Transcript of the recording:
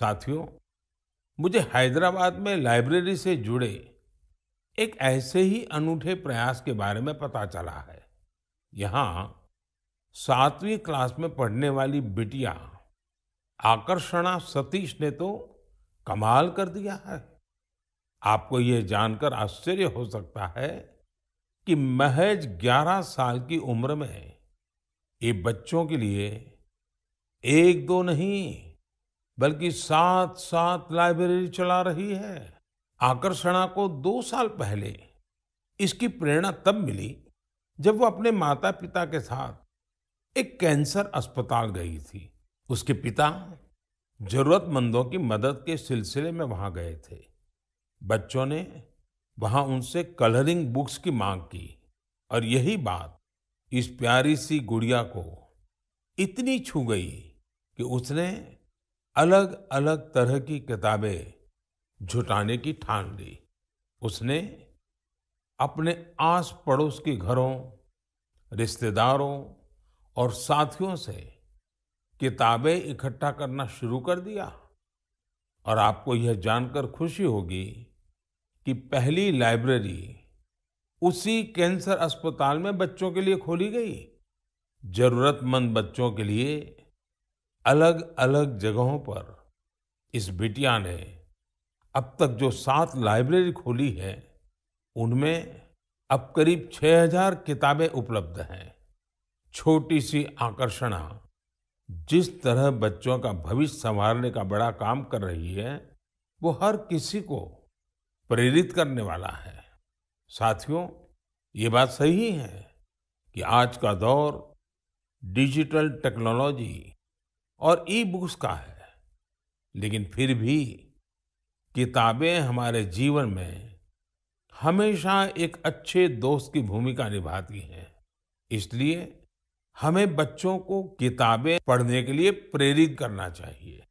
साथियों मुझे हैदराबाद में लाइब्रेरी से जुड़े एक ऐसे ही अनूठे प्रयास के बारे में पता चला है यहाँ सातवीं क्लास में पढ़ने वाली बिटिया आकर्षणा सतीश ने तो कमाल कर दिया है आपको ये जानकर आश्चर्य हो सकता है कि महज 11 साल की उम्र में ये बच्चों के लिए एक दो नहीं बल्कि साथ साथ लाइब्रेरी चला रही है आकर्षणा को दो साल पहले इसकी प्रेरणा तब मिली जब वो अपने माता पिता के साथ एक कैंसर अस्पताल गई थी उसके पिता जरूरतमंदों की मदद के सिलसिले में वहां गए थे बच्चों ने वहां उनसे कलरिंग बुक्स की मांग की और यही बात इस प्यारी सी गुड़िया को इतनी छू गई कि उसने अलग अलग तरह की किताबें जुटाने की ठान ली उसने अपने आस पड़ोस के घरों रिश्तेदारों और साथियों से किताबें इकट्ठा करना शुरू कर दिया और आपको यह जानकर खुशी होगी कि पहली लाइब्रेरी उसी कैंसर अस्पताल में बच्चों के लिए खोली गई जरूरतमंद बच्चों के लिए अलग अलग जगहों पर इस बिटिया ने अब तक जो सात लाइब्रेरी खोली है उनमें अब करीब 6000 किताबें उपलब्ध हैं छोटी सी आकर्षणा जिस तरह बच्चों का भविष्य संवारने का बड़ा काम कर रही है वो हर किसी को प्रेरित करने वाला है साथियों ये बात सही है कि आज का दौर डिजिटल टेक्नोलॉजी और ई बुक्स का है लेकिन फिर भी किताबें हमारे जीवन में हमेशा एक अच्छे दोस्त की भूमिका निभाती हैं इसलिए हमें बच्चों को किताबें पढ़ने के लिए प्रेरित करना चाहिए